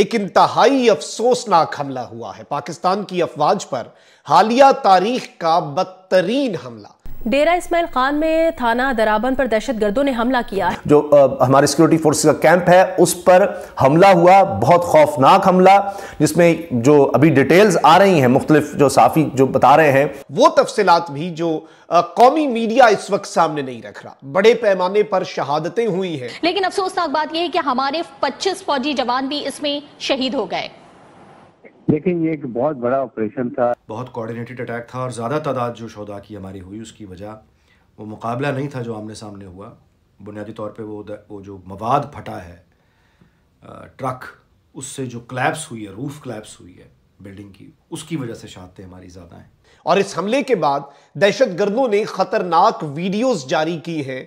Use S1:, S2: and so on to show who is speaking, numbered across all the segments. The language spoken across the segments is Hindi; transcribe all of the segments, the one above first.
S1: एक इंतहाई अफसोसनाक हमला हुआ है पाकिस्तान की अफवाज पर हालिया तारीख का बदतरीन हमला
S2: डेरा इसमाइल खान में थाना दराबन पर दहशत गर्दों ने हमला किया है
S1: जो आ, हमारे सिक्योरिटी फोर्स का कैंप है उस पर हमला हुआ बहुत खौफनाक हमला जिसमें जो अभी डिटेल्स आ रही हैं मुख्तलिफ जो साफी जो बता रहे हैं वो तफसीत भी जो कौमी मीडिया इस वक्त सामने नहीं रख रहा बड़े पैमाने पर शहादतें हुई हैं
S2: लेकिन अफसोसनाक बात यह है कि हमारे पच्चीस फौजी जवान भी इसमें शहीद हो गए
S1: लेकिन ये एक बहुत बड़ा ऑपरेशन था बहुत कोऑर्डिनेटेड अटैक था और ज़्यादा तादाद जो शहदा की हमारी हुई उसकी वजह वो मुकाबला नहीं था जो आमने सामने हुआ बुनियादी तौर पे वो वो जो मवाद फटा है ट्रक उससे जो क्लैप्स हुई है रूफ क्लैप्स हुई है बिल्डिंग की उसकी वजह से शहादतें हमारी ज़्यादा हैं और इस हमले के बाद दहशत गर्दों ने खतरनाक वीडियोस जारी की है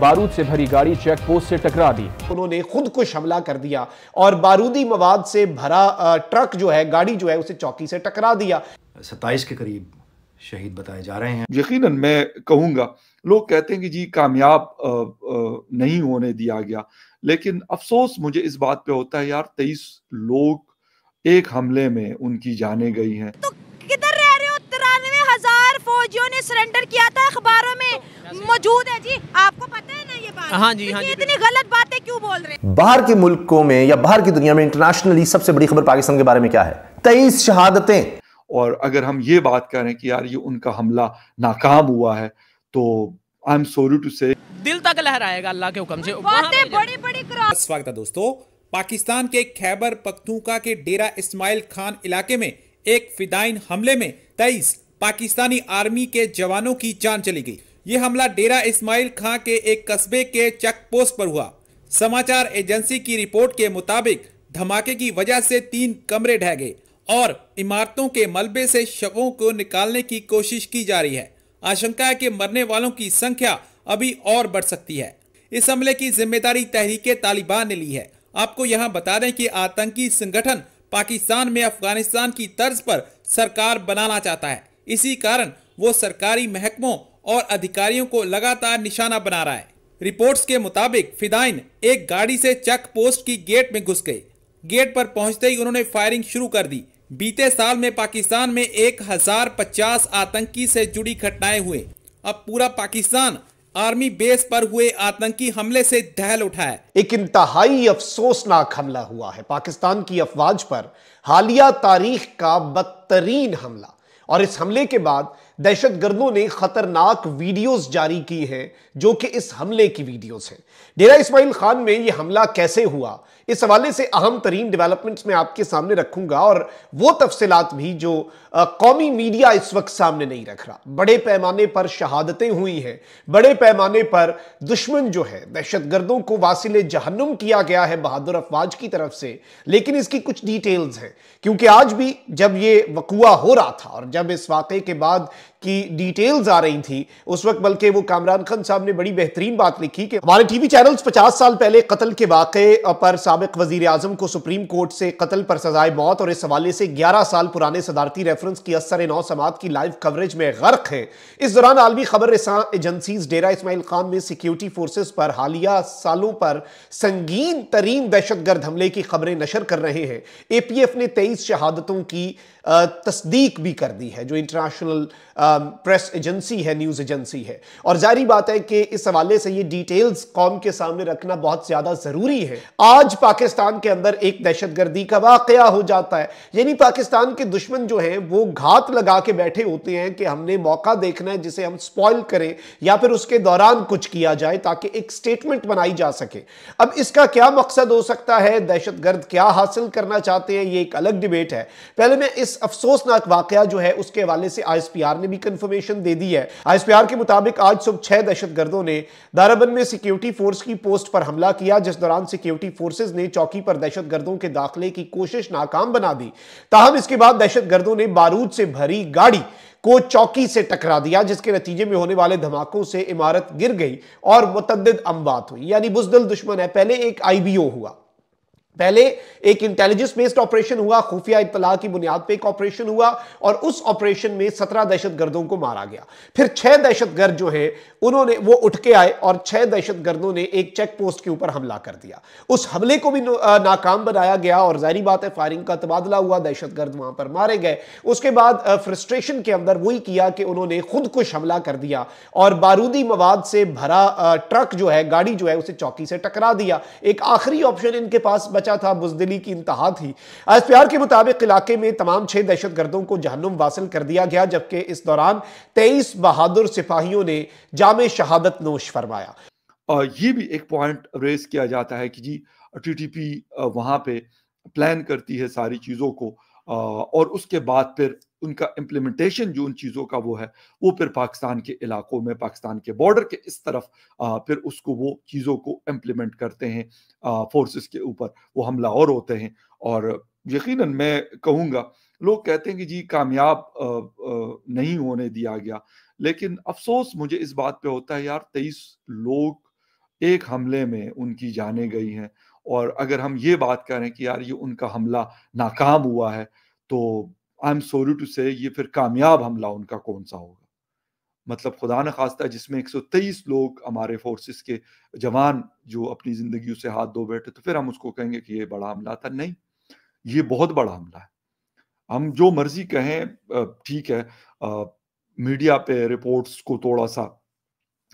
S1: बारूद से भरी गाड़ी चेक पोस्ट से टकरा दी उन्होंने खुद को हमला कर दिया और बारूदी मवाद से भरा ट्रक जो है गाड़ी जो है उसे चौकी से टकरा दिया
S3: सताइस के करीब शहीद बताए जा रहे हैं यकीन मैं कहूंगा लोग कहते हैं कि जी कामयाब नहीं होने दिया गया लेकिन अफसोस मुझे इस बात पे होता है यार तेईस लोग एक हमले में उनकी जाने गई हैं तो किधर रह
S2: रहे हो तिरानवे हजार फौजियों ने सरेंडर किया था अखबारों में मौजूद है जी आपको पता हाँ जी हाँ जी इतनी गलत बातें क्यों
S1: बोल रहे हैं बाहर के मुल्कों में या बाहर की दुनिया में इंटरनेशनली
S2: सबसे
S3: बड़ी खबर पाकिस्तान के बारे में क्या
S2: है तेईस
S3: शहादतें और अगर हम ये बात करें कि यार ये उनका हमला नाकाम हुआ है तो आई एम सॉरी टू से दिल
S2: तक लहराएगा अल्लाह के हुक्म से बातें बड़ी बड़ी स्वागत है दोस्तों पाकिस्तान के खैबर पख्तूनखा के डेरा इस्माइल खान इलाके में एक फिदाइन हमले में तेईस पाकिस्तानी आर्मी के जवानों की जान चली गई ये हमला डेरा इस्माइल खां के एक कस्बे के चेक पोस्ट पर हुआ समाचार एजेंसी की रिपोर्ट के मुताबिक धमाके की वजह से तीन कमरे ढह गए और इमारतों के मलबे से शवों को निकालने की कोशिश की जा रही है आशंका है कि मरने वालों की संख्या अभी और बढ़ सकती है इस हमले की जिम्मेदारी तहरीके तालिबान ने ली है आपको यहाँ बता दें कि आतंकी संगठन पाकिस्तान में अफगानिस्तान की तर्ज पर सरकार बनाना चाहता है इसी कारण वो सरकारी महकमों और अधिकारियों को लगातार निशाना बना रहा है रिपोर्ट्स के मुताबिक फिदाइन एक गाड़ी से चेक पोस्ट की गेट में घुस गए गेट पर पहुंचते ही उन्होंने फायरिंग शुरू कर दी बीते साल में पाकिस्तान में एक हजार पचास आतंकी से जुड़ी घटनाएं हुए अब पूरा पाकिस्तान आर्मी बेस पर हुए आतंकी हमले से दहल उठा है
S1: एक इंतहाई
S2: अफसोसनाक हमला हुआ है पाकिस्तान
S1: की अफवाज पर हालिया तारीख का बदतरीन हमला और इस हमले के बाद दहशतगर्दों ने खतरनाक वीडियोस जारी की हैं जो कि इस हमले की वीडियोस हैं डेरा इस्माइल खान में यह हमला कैसे हुआ इस हवाले से अहम तरीन डेवलपमेंट्स में आपके सामने रखूंगा और वो तफसलत भी जो आ, कौमी मीडिया इस वक्त सामने नहीं रख रहा बड़े पैमाने पर शहादतें हुई हैं बड़े पैमाने पर दुश्मन जो है दहशत गर्दों को वासिल जहन्नुम किया गया है बहादुर अफवाज की तरफ से लेकिन इसकी कुछ डिटेल्स हैं क्योंकि आज भी जब ये वकुआ हो रहा था और जब इस वाक़े के बाद की डिटेल्स आ रही थी उस वक्त बल्कि वो कामरान खान साहब ने बड़ी बेहतरीन बात लिखी कि हमारे टीवी चैनल्स 50 साल पहले कत्ल के वाक़े पर सबक वजी अजम को सुप्रीम कोर्ट से कत्ल पर सजाए मौत और इस हवाले से ग्यारह साल पुराने सदारती रेफरेंस की असर नौ समात की लाइव कवरेज में गर्क है इस दौरान आलमी खबर एजेंसी डेरा इसमाइल खान में सिक्योरिटी फोर्सेज पर हालिया सालों पर संगीन तरीन दहशत गर्द हमले की खबरें नशर कर रहे हैं ए पी एफ ने तेईस शहादतों की तस्दीक भी कर दी है जो इंटरनेशनल प्रेस एजेंसी है न्यूज़ एजेंसी है और जारी बात है कि इस हवाले से ये डिटेल्स कौम के सामने रखना बहुत ज़्यादा ज़रूरी है आज पाकिस्तान के अंदर एक दहशतगर्दी का वाक़ हो जाता है यानी पाकिस्तान के दुश्मन जो हैं वो घात लगा के बैठे होते हैं कि हमने मौका देखना है जिसे हम स्पॉइल करें या फिर उसके दौरान कुछ किया जाए ताकि एक स्टेटमेंट बनाई जा सके अब इसका क्या मकसद हो सकता है दहशतगर्द क्या हासिल करना चाहते हैं ये एक अलग डिबेट है पहले मैं इस इस अफसोसनाक वाकया जो है उसके हवाले से आईएसपीआर ने भी कंफर्मेशन दे दी है आईएसपीआर के मुताबिक आज सुबह छह दहशतगर्दों ने दाराबन में सिक्योरिटी फोर्स की पोस्ट पर हमला किया जिस दौरान सिक्योरिटी फोर्सेज ने चौकी पर दहशतगर्दों के दाखिले की कोशिश नाकाम बना दी ताहम इसके बाद दहशतगर्दों ने बारूद से भरी गाड़ी को चौकी से टकरा दिया जिसके नतीजे में होने वाले धमाकों से इमारत गिर गई और मुतद अमवात हुई यानी बुजदल दुश्मन है पहले एक आईबीओ हुआ पहले एक इंटेलिजेंस बेस्ड ऑपरेशन हुआ खुफिया इतला की बुनियाद पर एक ऑपरेशन हुआ और उस ऑपरेशन में सत्रह दहशतगर्दों को मारा गया फिर छह दहशतगर्द जो है उन्होंने वो उठ के आए और छह दहशतगर्दों ने एक चेक पोस्ट के ऊपर हमला कर दिया उस हमले को भी नाकाम बनाया गया और जाहरी बात है फायरिंग का तबादला हुआ दहशतगर्द वहां पर मारे गए उसके बाद फ्रस्ट्रेशन के अंदर वही किया कि उन्होंने खुद कुछ हमला कर दिया और बारूदी मवाद से भरा ट्रक जो है गाड़ी जो है उसे चौकी से टकरा दिया एक आखिरी ऑप्शन इनके पास बचा था बुजदिली की इंतहा थी एस पी आर के मुताबिक इलाके में तमाम छह दहशत गर्दों को जहनुम वासिल कर दिया गया जबकि इस
S3: दौरान तेईस बहादुर सिपाहियों ने जाम शहादत नोश फरमाया और ये भी एक पॉइंट रेस किया जाता है कि जी टी टी पी वहां पे प्लान करती है सारी चीजों को और उसके बाद फिर उनका इम्प्लीमेंटेशन जो उन चीज़ों का वो है वो फिर पाकिस्तान के इलाकों में पाकिस्तान के बॉर्डर के इस तरफ आ, फिर उसको वो चीज़ों को इम्प्लीमेंट करते हैं फोर्सेस के ऊपर वो हमला और होते हैं और यकीनन मैं कहूँगा लोग कहते हैं कि जी कामयाब नहीं होने दिया गया लेकिन अफसोस मुझे इस बात पे होता है यार तेईस लोग एक हमले में उनकी जाने गई हैं और अगर हम ये बात करें कि यार ये उनका हमला नाकाम हुआ है तो आई एम सॉरी टू से ये फिर कामयाब हमला उनका कौन सा होगा मतलब खुदा न खास्ता जिसमें एक सौ तेईस लोग हमारे फोर्सेस के जवान जो अपनी ज़िंदगी से हाथ धो बैठे तो फिर हम उसको कहेंगे कि ये बड़ा हमला था नहीं ये बहुत बड़ा हमला है हम जो मर्जी कहें ठीक है आ, मीडिया पे रिपोर्ट्स को थोड़ा सा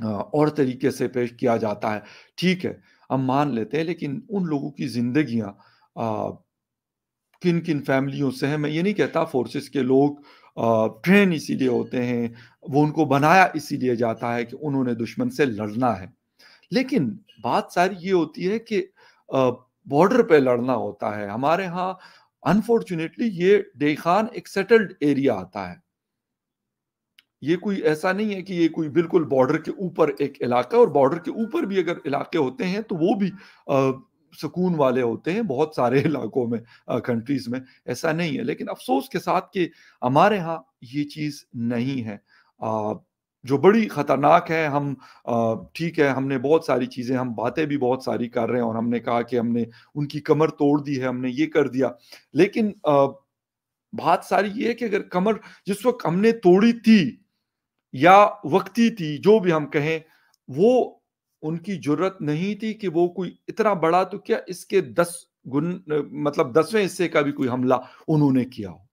S3: आ, और तरीके से पेश किया जाता है ठीक है हम मान लेते हैं लेकिन उन लोगों की जिंदगियां किन किन फैमिलियों से हैं मैं ये नहीं कहता फोर्सेस के लोग ट्रेन इसीलिए होते हैं वो उनको बनाया इसीलिए जाता है कि उन्होंने दुश्मन से लड़ना है लेकिन बात सारी ये होती है कि बॉर्डर पे लड़ना होता है हमारे यहाँ अनफॉर्चुनेटली ये डेखान एक सेटल्ड एरिया आता है ये कोई ऐसा नहीं है कि ये कोई बिल्कुल बॉर्डर के ऊपर एक इलाका और बॉर्डर के ऊपर भी अगर इलाके होते हैं तो वो भी सुकून वाले होते हैं बहुत सारे इलाकों में कंट्रीज में ऐसा नहीं है लेकिन अफसोस के साथ कि हमारे यहाँ ये चीज़ नहीं है आ, जो बड़ी खतरनाक है हम ठीक है हमने बहुत सारी चीज़ें हम बातें भी बहुत सारी कर रहे हैं और हमने कहा कि हमने उनकी कमर तोड़ दी है हमने ये कर दिया लेकिन आ, बात सारी ये है कि अगर कमर जिस वक्त हमने तोड़ी थी या वक्ती थी जो भी हम कहें वो उनकी जरूरत नहीं थी कि वो कोई इतना बड़ा तो क्या इसके दस गुन मतलब दसवें हिस्से का भी कोई हमला उन्होंने किया हो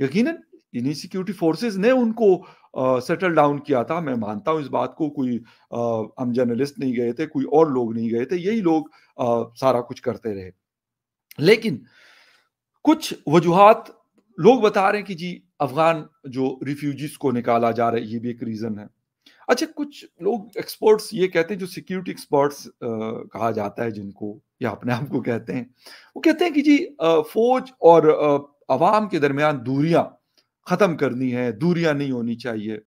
S3: यकीन इन्हीं सिक्योरिटी फोर्सेस ने उनको सेटल डाउन किया था मैं मानता हूं इस बात को कोई आ, हम जर्नलिस्ट नहीं गए थे कोई और लोग नहीं गए थे यही लोग आ, सारा कुछ करते रहे लेकिन कुछ वजूहत लोग बता रहे हैं कि जी अफगान जो रिफ्यूजीज को निकाला जा रहा है ये भी एक रीजन है अच्छा कुछ लोग एक्सपर्ट्स ये कहते हैं जो सिक्योरिटी एक्सपर्ट्स कहा जाता है जिनको या अपने आप को कहते हैं वो कहते हैं कि जी आ, फौज और आ, आवाम के दरमियान दूरियां खत्म करनी है दूरियां नहीं होनी चाहिए